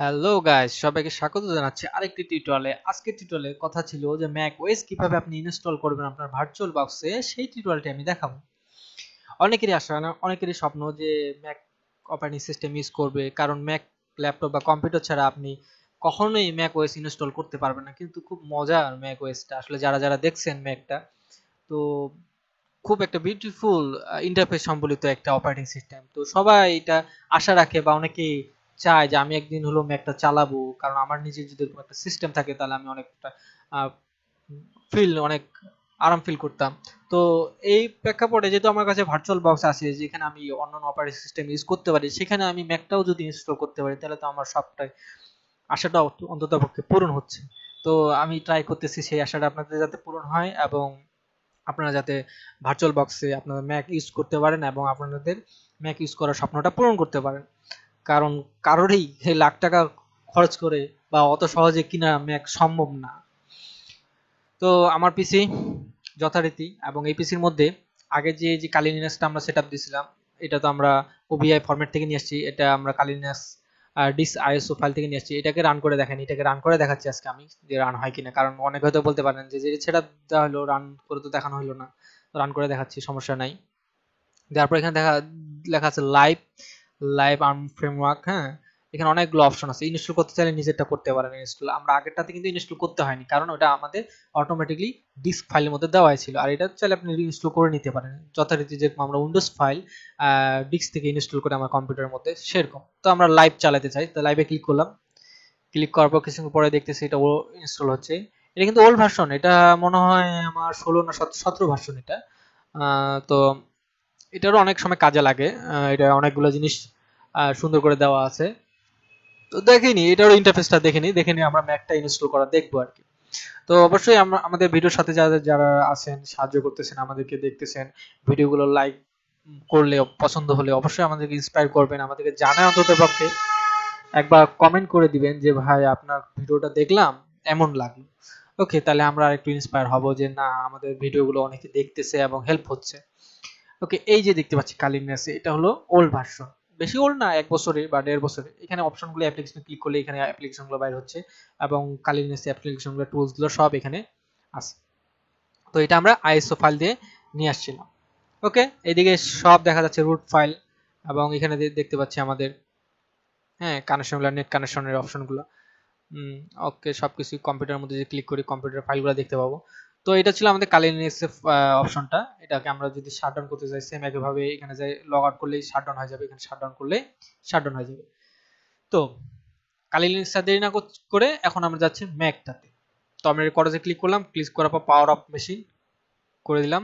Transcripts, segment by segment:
hello guys সবাইকে স্বাগত জানাচ্ছি আরেকটি টিউটোরিয়ালে আজকে টিউটোরিয়ালে কথা ছিল যে ম্যাক ওয়েস কিভাবে আপনি ইনস্টল করবেন আপনার ভার্চুয়াল বক্সে সেই টিউটোরিয়ালটি আমি দেখাবো অনেকেরই আশা অনেকেরই স্বপ্ন যে ম্যাক অপারেটিং সিস্টেম ইউজ করবে কারণ ম্যাক ল্যাপটপ বা কম্পিউটার ছাড়া আপনি কখনোই ম্যাক ওয়েস ইনস্টল করতে পারবেন না কিন্তু খুব মজার ম্যাক ওয়েসটা আসলে যারা যারা দেখছেন ম্যাকটা তো খুব একটা বিউটিফুল ইন্টারফেস সম্বলিত একটা অপারেটিং সিস্টেম তো সবাই এটা আশা রাখে বা অনেকেই চায় যে আমি একদিন হলো ম্যাকটা চালাবো কারণ আমার নিজের যদি এরকম একটা সিস্টেম থাকে তাহলে আমি অনেকটা ফিল অনেক আরাম ফিল করতাম তো এই প্রেক্ষাপটে যেহেতু আমার কাছে ভার্চুয়াল বক্স আছে যেখানে আমি অন্যান্য অপারেটিং সিস্টেম ইউজ করতে পারি সেখানে আমি ম্যাকটাও যদি ইনস্টল করতে পারি তাহলে তো আমার সবটাই আশাটা অন্তত পক্ষে পূরণ হচ্ছে তো আমি ট্রাই করতেছি সেই আশাটা আপনাদের যাতে পূরণ হয় এবং আপনারা যাতে ভার্চুয়াল বক্সে আপনারা ম্যাক ইউজ করতে পারেন এবং আপনাদের ম্যাক ইউজ করার স্বপ্নটা পূরণ করতে পারেন কারণ কারোরই লাখ টাকা খরচ করে বা অত সহজে কিনা ম্যাক সম্ভব না তো আমার পিসি যথারীতি এবং এই পিসির মধ্যে আগে যে যে কালি আমরা সেট আপ দিয়েছিলাম এটা তো আমরা ওবিআই ফরম্যাট থেকে নিয়ে আসছি এটা আমরা কালিনাস আর ডিস আইএসও ফাইল থেকে নিয়ে আসছি এটাকে রান করে দেখেন এটাকে রান করে দেখাচ্ছি আজকে আমি যে রান হয় কিনা কারণ অনেক হয়তো বলতে পারেন যে সেটা দেওয়া হলো রান করে তো দেখানো হলো না রান করে দেখাচ্ছি সমস্যা নাই তারপর এখানে দেখা লেখা আছে লাইভ লাইভ আর্ম ফ্রেমওয়ার্ক হ্যাঁ এখানে অনেকগুলো অপশন আছে ইনস্টল করতে চাইলে নিজেরটা করতে পারেন ইনস্টল আমরা আগেরটাতে কিন্তু ইনস্টল করতে হয়নি কারণ ওটা আমাদের অটোমেটিকলি ডিস্ক ফাইলের মধ্যে দেওয়া ছিল আর এটা চাইলে আপনি ইনস্টল করে নিতে পারেন যথারীতি যেরকম আমরা উইন্ডোজ ফাইল ডিস্ক থেকে ইনস্টল করে আমার কম্পিউটারের মধ্যে সেরকম তো আমরা লাইভ চালাতে চাই তো লাইভে ক্লিক করলাম ক্লিক করার পর কিছু পরে দেখতেছি এটা ও ইনস্টল হচ্ছে এটা কিন্তু ওল্ড ভার্সন এটা মনে হয় আমার ষোলো না সতেরো ভার্সন এটা তো এটারও অনেক সময় কাজে লাগে এটা অনেকগুলো জিনিস সুন্দর করে দেওয়া আছে তো দেখেনি এটারও ইন্টারফেসটা দেখেনি দেখেনি আমরা ম্যাকটা ইনস্টল করা দেখবো আর কি তো অবশ্যই আমাদের ভিডিওর সাথে যারা যারা আছেন সাহায্য করতেছেন আমাদেরকে দেখতেছেন ভিডিওগুলো লাইক করলে পছন্দ হলে অবশ্যই আমাদেরকে ইন্সপায়ার করবেন আমাদেরকে জানায় অন্তত পক্ষে একবার কমেন্ট করে দিবেন যে ভাই আপনার ভিডিওটা দেখলাম এমন লাগলো ওকে তাহলে আমরা একটু ইন্সপায়ার হব যে না আমাদের ভিডিওগুলো অনেকে দেখতেছে এবং হেল্প হচ্ছে ওকে এই যে দেখতে পাচ্ছি কালিংনেস এটা হলো ওল্ড ভার্সন বেশি ওল্ড না এক বছরে বা দেড় বছরে এখানে অপশনগুলো অ্যাপ্লিকেশন ক্লিক করলে এখানে অ্যাপ্লিকেশনগুলো বাইর হচ্ছে এবং কালিংনেস অ্যাপ্লিকেশনগুলো টুলসগুলো সব এখানে আছে তো এটা আমরা আইএসও ফাইল দিয়ে নিয়ে আসছিলাম ওকে এদিকে সব দেখা যাচ্ছে রুট ফাইল এবং এখানে দেখতে পাচ্ছি আমাদের হ্যাঁ কানেকশনগুলো নেট কানেকশনের অপশনগুলো ওকে সব কিছু কম্পিউটারের মধ্যে যে ক্লিক করি কম্পিউটার ফাইলগুলো দেখতে পাবো তো এটা ছিল আমাদের কালিন অপশনটা এটাকে আমরা যদি ডাউন করতে চাই সেম একইভাবে এখানে যাই লগ আউট করলেই ডাউন হয়ে যাবে এখানে করলেই করলে ডাউন হয়ে যাবে তো কালিলিংসটা দেরি না করে এখন আমরা যাচ্ছি ম্যাকটাতে তো আমরা করজে ক্লিক করলাম ক্লিক করার পর পাওয়ার অফ মেশিন করে দিলাম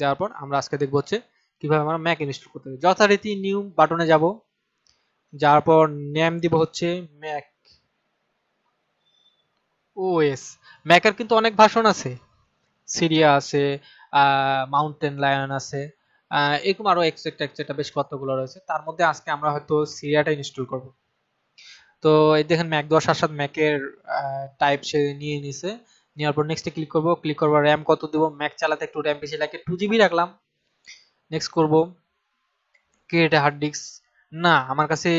দেওয়ার পর আমরা আজকে দেখব হচ্ছে কীভাবে আমরা ম্যাক ইনস্টল করতে হবে যথারীতি নিউ বাটনে যাব যার পর নেম দিব হচ্ছে ম্যাক ওএস ম্যাকের কিন্তু অনেক ভাষণ আছে সিরিয়া আছে মাউন্টেন লায়ন আছে এরকম আরো এক্সেট্রা এক্সেট্রা বেশ কতগুলো রয়েছে তার মধ্যে আজকে আমরা হয়তো সিরিয়াটা ইনস্টল করব তো এই দেখেন ম্যাক দশ আসাদ ম্যাকের টাইপ সে নিয়ে নিছে নেওয়ার পর নেক্সটে ক্লিক করব ক্লিক করব র্যাম কত দেবো ম্যাক চালাতে একটু র্যাম বেশি লাগে টু জিবি রাখলাম নেক্সট করব ক্রিয়েট হার্ড ডিস্ক না আমার কাছে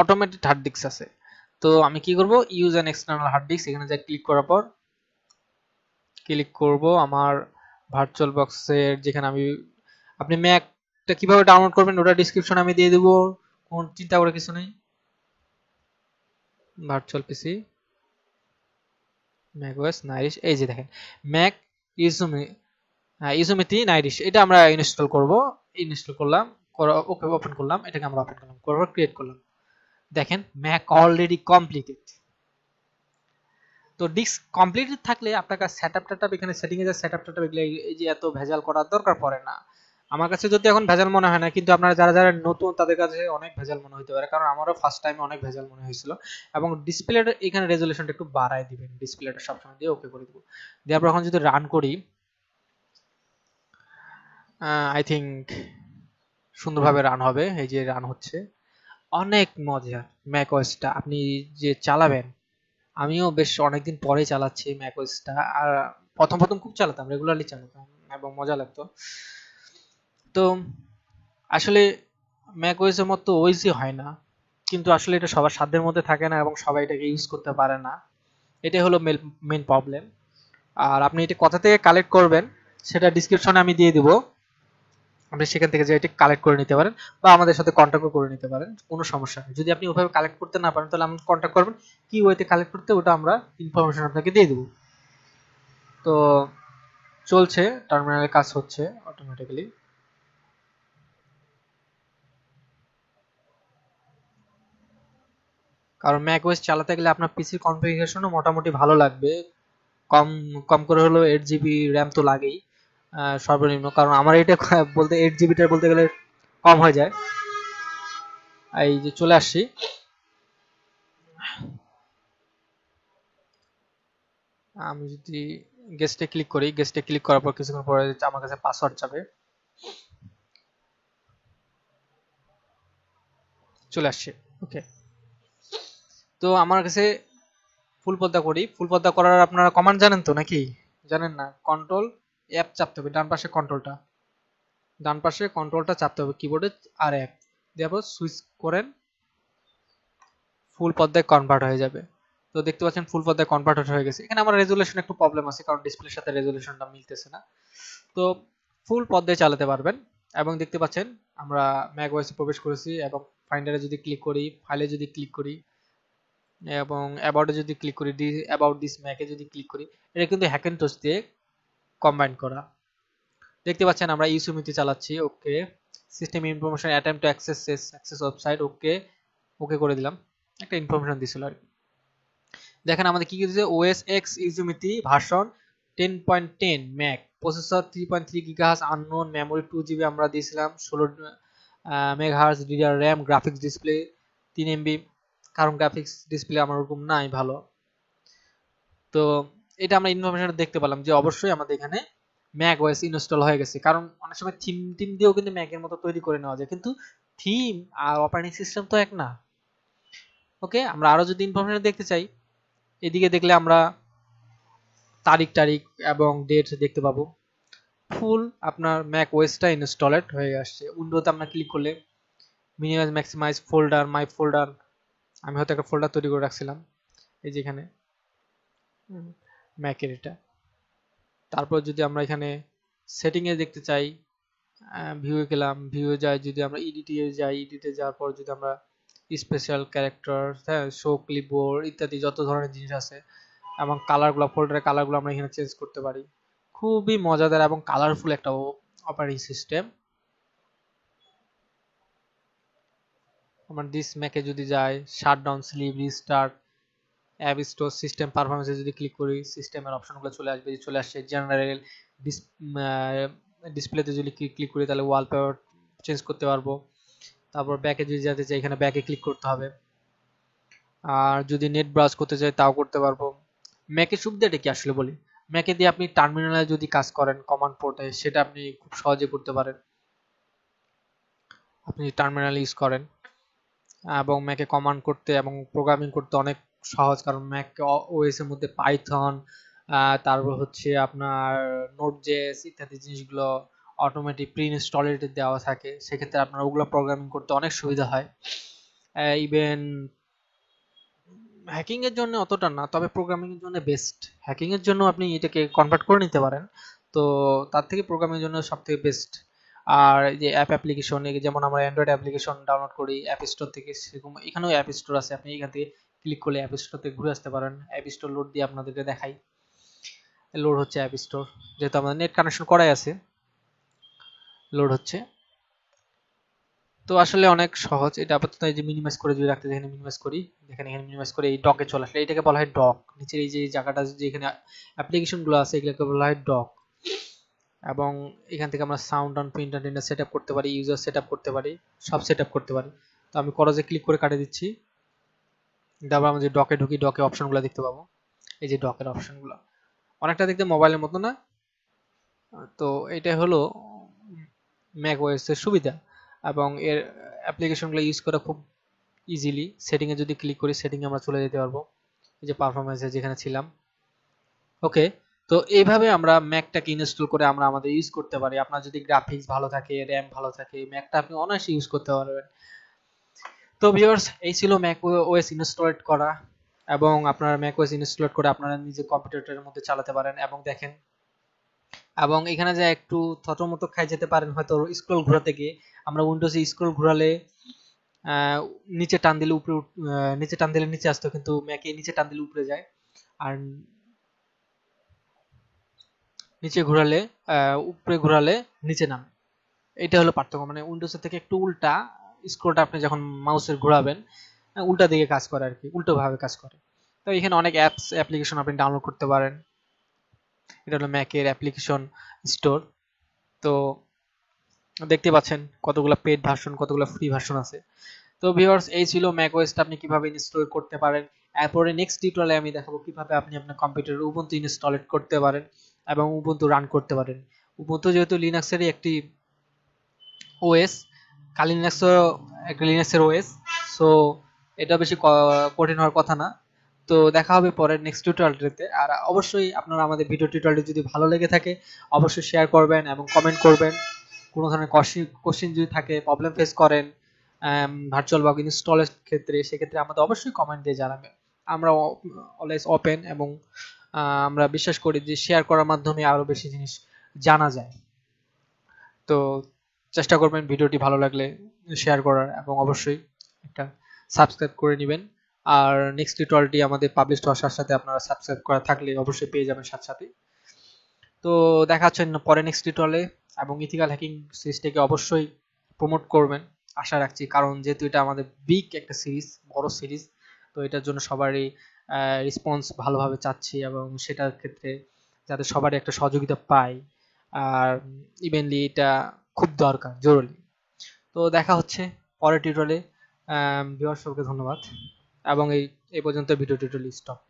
অটোমেটিক হার্ড ডিস্ক আছে তো আমি কি করব use an external hard disk এখানে যা ক্লিক করার পর ক্লিক করব আমার ভার্চুয়াল বক্সের যেখানে আমি আপনি ম্যাকটা কিভাবে ডাউনলোড করবেন ওটা ডিসক্রিপশন আমি দিয়ে দেব কোন চিন্তা করে কিছু নেই ভার্চুয়াল পিসি ম্যাক ওয়েস নাইরিশ এই যে দেখেন ম্যাক ইসুমি ইসুমিতি নাইরিশ এটা আমরা ইনস্টল করব ইনস্টল করলাম ওকে ওপেন করলাম এটাকে আমরা ওপেন করলাম করার ক্রিয়েট করলাম দেখেন ম্যাক অলরেডি কমপ্লিটেড তো ডিস্ক কমপ্লিটেড থাকলে আপনার কাছে সেট আপ টাটাপ এখানে এ যা সেট আপ টাটাপ এগুলো এই যে এত ভেজাল করার দরকার পড়ে না আমার কাছে যদি এখন ভেজাল মনে হয় না কিন্তু আপনারা যারা যারা নতুন তাদের কাছে অনেক ভেজাল মনে হতে পারে কারণ আমারও ফার্স্ট টাইমে অনেক ভেজাল মনে হয়েছিল এবং ডিসপ্লেটা এখানে রেজলিউশনটা একটু বাড়ায় দিবেন ডিসপ্লেটা সবসময় দিয়ে ওকে করে দেবো দিয়ে পর এখন যদি রান করি আই থিঙ্ক সুন্দরভাবে রান হবে এই যে রান হচ্ছে অনেক মজার ম্যাকওয়েসটা আপনি যে চালাবেন আমিও বেশ অনেকদিন পরে চালাচ্ছি ম্যাকওয়েসটা আর প্রথম প্রথম খুব চালাতাম রেগুলারলি চালাতাম এবং মজা লাগতো তো আসলে ম্যাকওয়েসের মতো ওইজি হয় না কিন্তু আসলে এটা সবার সাধ্যের মধ্যে থাকে না এবং সবাই এটাকে ইউজ করতে পারে না এটাই হলো মেন প্রবলেম আর আপনি এটা কোথা থেকে কালেক্ট করবেন সেটা ডিসক্রিপশনে আমি দিয়ে দিব আপনি সেখান থেকে যে এটি কালেক্ট করে নিতে পারেন বা আমাদের সাথে কন্ট্যাক্টও করে নিতে পারেন কোনো সমস্যা নেই যদি আপনি ওভাবে কালেক্ট করতে না পারেন তাহলে আমাকে কন্ট্যাক্ট করবেন কি ওয়েতে কালেক্ট করতে ওটা আমরা ইনফরমেশন আপনাকে দিয়ে দেবো তো চলছে টার্মিনালের কাজ হচ্ছে অটোমেটিক্যালি কারণ ম্যাক ওয়েস চালাতে গেলে আপনার পিসির কনফিগারেশনও মোটামুটি ভালো লাগবে কম কম করে হলেও এইট জিবি র্যাম তো লাগেই সর্বনিম্ন কারণ আমার এটা বলতে এইট জিবিটা বলতে গেলে কম হয়ে যায় এই যে চলে আসছি আমি যদি গেস্টে ক্লিক করি গেস্টে ক্লিক করার পর কিছুক্ষণ পরে আমার কাছে পাসওয়ার্ড যাবে চলে আসছে ওকে তো আমার কাছে ফুল পদ্মা করি ফুল পদ্মা করার আপনারা কমান্ড জানেন তো নাকি জানেন না কন্ট্রোল অ্যাপ চাপতে হবে ডান পাশে কন্ট্রোলটা ডান পাশে কন্ট্রোলটা চাপতে হবে কিবোর্ডে আর অ্যাপ দেখো সুইচ করেন ফুল পর্দায় কনভার্ট হয়ে যাবে তো দেখতে পাচ্ছেন ফুল পর্দায় কনভার্ট হয়ে গেছে এখানে আমার রেজুলেশন একটু প্রবলেম আছে কারণ ডিসপ্লের সাথে রেজুলেশনটা মিলতেছে না তো ফুল পর্দায় চালাতে পারবেন এবং দেখতে পাচ্ছেন আমরা ম্যাক ওয়েসে প্রবেশ করেছি এবং ফাইন্ডারে যদি ক্লিক করি ফাইলে যদি ক্লিক করি এবং অ্যাবাউটে যদি ক্লিক করি ডি অ্যাবাউট দিস ম্যাকে যদি ক্লিক করি এটা কিন্তু হ্যাকেন টোস দিয়ে কম্বাইন করা দেখতে পাচ্ছেন আমরা ইউসুমিতে চালাচ্ছি okay system information attempt to access access website okay okay করে দিলাম একটা ইনফরমেশন দিছিল আর দেখেন আমাদের কি কি দিয়েছে OS X Yosemite version 10.10 Mac processor 3.3 gigahertz unknown memory 2 GB আমরা দিয়েছিলাম 16 megahertz DDR RAM graphics display 3 MB কারণ গ্রাফিক্স ডিসপ্লে আমার ওরকম নাই ভালো তো এটা আমরা ইনফরমেশন দেখতে পেলাম যে অবশ্যই আমাদের এখানে ম্যাক ওয়েস ইনস্টল হয়ে গেছে কারণ অনেক সময় থিম টিম দিয়েও কিন্তু ম্যাকের মতো তৈরি করে নেওয়া যায় কিন্তু থিম আর অপারেটিং সিস্টেম তো এক না ওকে আমরা আরো যদি ইনফরমেশন দেখতে চাই এদিকে দেখলে আমরা তারিখ তারিখ এবং ডেট দেখতে পাবো ফুল আপনার ম্যাক ওয়েসটা ইনস্টলেড হয়ে আসছে উইন্ডোতে আমরা ক্লিক করলে minimise maximise folder my folder আমি হয়তো একটা ফোল্ডার তৈরি করে রাখছিলাম এই যেখানে ম্যাকের এটা তারপর যদি আমরা এখানে সেটিংয়ে দেখতে চাই ভিউয়ে গেলাম ভিউয়ে যাই যদি আমরা ইডিটে যাই ইডিটে যাওয়ার পর যদি আমরা স্পেশাল ক্যারেক্টার হ্যাঁ শো ক্লিপবোর্ড ইত্যাদি যত ধরনের জিনিস আছে এবং কালারগুলো ফোল্ডারের কালারগুলো আমরা এখানে চেঞ্জ করতে পারি খুবই মজাদার এবং কালারফুল একটা অপারেটিং সিস্টেম আমার দিস ম্যাকে যদি যাই shutdown sleep restart app store system পারফরমেন্সে যদি ক্লিক করি সিস্টেমের অপশনগুলো চলে আসবে চলে আসছে জেনারেল ডিসপ্লেতে যদি ক্লিক করি তাহলে ওয়ালপেপার চেঞ্জ করতে পারবো তারপর ব্যাকে যদি যেতে চাই এখানে ব্যাকে ক্লিক করতে হবে আর যদি নেট ব্রাউজ করতে চাই তাও করতে পারবো ম্যাকের সুবিধাটা কি আসলে বলি ম্যাকে দিয়ে আপনি টার্মিনালে যদি কাজ করেন কমান্ড পোর্টে সেটা আপনি খুব সহজে করতে পারেন আপনি টার্মিনাল ইউজ করেন এবং ম্যাকে কমান্ড করতে এবং প্রোগ্রামিং করতে অনেক সহজ কারণ ম্যাক ওএস এর মধ্যে পাইথন তারপর হচ্ছে আপনার নোটজেস ইত্যাদি জিনিসগুলো অটোমেটিক প্রি ইনস্টলেড দেওয়া থাকে সেক্ষেত্রে আপনার ওগুলো প্রোগ্রামিং করতে অনেক সুবিধা হয় ইভেন হ্যাকিং এর জন্য অতটা না তবে প্রোগ্রামিং এর জন্য বেস্ট হ্যাকিং এর জন্য আপনি এটাকে কনভার্ট করে নিতে পারেন তো তার থেকে প্রোগ্রামিং এর জন্য সবথেকে বেস্ট আর যে অ্যাপ অ্যাপ্লিকেশন যেমন আমরা অ্যান্ড্রয়েড অ্যাপ্লিকেশন ডাউনলোড করি অ্যাপ স্টোর থেকে সেরকম এখানেও অ্যাপ স্টোর আছে আপনি এখান থেকে ক্লিক করলে অ্যাপ স্টোরতে ঘুরে আসতে পারেন অ্যাপ স্টোর লোড দিয়ে আপনাদেরকে দেখাই লোড হচ্ছে অ্যাপ স্টোর যেহেতু আমাদের নেট কানেকশন করাই আছে লোড হচ্ছে তো আসলে অনেক সহজ এটা আপাতত এই যে মিনিমাইজ করে যদি রাখতে এখানে মিনিমাইজ করি দেখেন এখানে মিনিমাইজ করে এই ডকে চলে আসলে এটাকে বলা হয় ডক নিচের এই যে জায়গাটা যে এখানে অ্যাপ্লিকেশনগুলো আছে এগুলোকে বলা হয় ডক এবং এখান থেকে আমরা sound on print on set up করতে পারি ইউজার সেট আপ করতে পারি সব সেট আপ করতে পারি তো আমি করজে ক্লিক করে কাটে দিচ্ছি তারপর আমরা যে ডকে ঢুকি ডকে অপশনগুলো দেখতে পাবো এই যে ডকের অপশনগুলো অনেকটা দেখতে মোবাইলের মতো না তো এটা হলো ম্যাক ওএসের সুবিধা এবং এর অ্যাপ্লিকেশনগুলো ইউজ করা খুব ইজিলি সেটিংয়ে যদি ক্লিক করি সেটিংয়ে আমরা চলে যেতে পারবো এই যে পারফরমেন্সে যেখানে ছিলাম ওকে তো এইভাবে আমরা ম্যাকটাকে ইনস্টল করে আমরা আমাদের ইউজ করতে পারি আপনার যদি গ্রাফিক্স ভালো থাকে র্যাম ভালো থাকে ম্যাকটা আপনি অনায়াসে ইউজ করতে পারবেন তো ভিউয়ার্স এই ছিল ম্যাক ওএস ইনস্টল করা এবং আপনারা ম্যাক ওএস ইনস্টল করে আপনারা নিজে কম্পিউটারের মধ্যে চালাতে পারেন এবং দেখেন এবং এখানে যা একটু থতমত খাই যেতে পারেন হয়তো স্ক্রল ঘোরাতে গিয়ে আমরা উইন্ডোজে স্ক্রল ঘোরালে নিচে টান দিলে উপরে নিচে টান দিলে নিচে আসতো কিন্তু ম্যাকে নিচে টান দিলে উপরে যায় আর নিচে ঘোরালে উপরে ঘোরালে নিচে নামে এটা হলো পার্থক্য মানে উইন্ডোজের থেকে একটু উল্টা স্ক্রোটা আপনি যখন মাউসের ঘোরাবেন হ্যাঁ, উল্টা দিকে কাজ করে আর কি উল্টোভাবে কাজ করে তো এখানে অনেক অ্যাপস অ্যাপ্লিকেশন আপনি ডাউনলোড করতে পারেন এটা হলো ম্যাকের অ্যাপ্লিকেশন স্টোর তো দেখতে পাচ্ছেন কতগুলো পেড ভার্সন কতগুলো ফ্রি ভার্সন আছে তো ভিউয়ার্স এই ছিল ম্যাক ওএসটা আপনি কিভাবে ইনস্টল করতে পারেন এরপরে নেক্সট টিউটোরিয়ালে আমি দেখাবো কিভাবে আপনি আপনার কম্পিউটারে উবুন্টু ইনস্টল করতে পারেন এবং উবুন্টু রান করতে পারেন উবুন্টু যেহেতু লিনাক্সেরই একটি ওএস কালিনাক্সও একটা লিনাক্সের ওয়েস সো এটা বেশি কঠিন হওয়ার কথা না তো দেখা হবে পরে নেক্সট টিউটোরিয়ালটিতে আর অবশ্যই আপনারা আমাদের ভিডিও টিউটোরিয়ালটি যদি ভালো লেগে থাকে অবশ্যই শেয়ার করবেন এবং কমেন্ট করবেন কোনো ধরনের কোশ্চিন যদি থাকে প্রবলেম ফেস করেন ভার্চুয়াল বা ইনস্টলের ক্ষেত্রে সেক্ষেত্রে আমাদের অবশ্যই কমেন্ট দিয়ে জানাবেন আমরা অলওয়েজ ওপেন এবং আমরা বিশ্বাস করি যে শেয়ার করার মাধ্যমে আরও বেশি জিনিস জানা যায় তো চেষ্টা করবেন ভিডিওটি ভালো লাগলে শেয়ার করার এবং অবশ্যই একটা সাবস্ক্রাইব করে নেবেন আর নেক্সট টিউটোরিয়ালটি আমাদের পাবলিশ হওয়ার সাথে সাথে আপনারা সাবস্ক্রাইব করা থাকলে অবশ্যই পেয়ে যাবেন সাথে সাথে তো দেখা হচ্ছে পরে নেক্সট টিউটোরিয়ালে এবং ইথিক্যাল হ্যাকিং সিরিজটাকে অবশ্যই প্রমোট করবেন আশা রাখছি কারণ যেহেতু এটা আমাদের বিগ একটা সিরিজ বড় সিরিজ তো এটার জন্য সবারই রেসপন্স ভালোভাবে চাচ্ছি এবং সেটার ক্ষেত্রে যাতে সবারই একটা সহযোগিতা পাই আর ইভেনলি এটা খুব দরকার জরুরি তো দেখা হচ্ছে পরের টিউটোরিয়ালে ভিউয়ার সবকে ধন্যবাদ এবং এই এই পর্যন্ত ভিডিও টিউটোরিয়াল স্টপ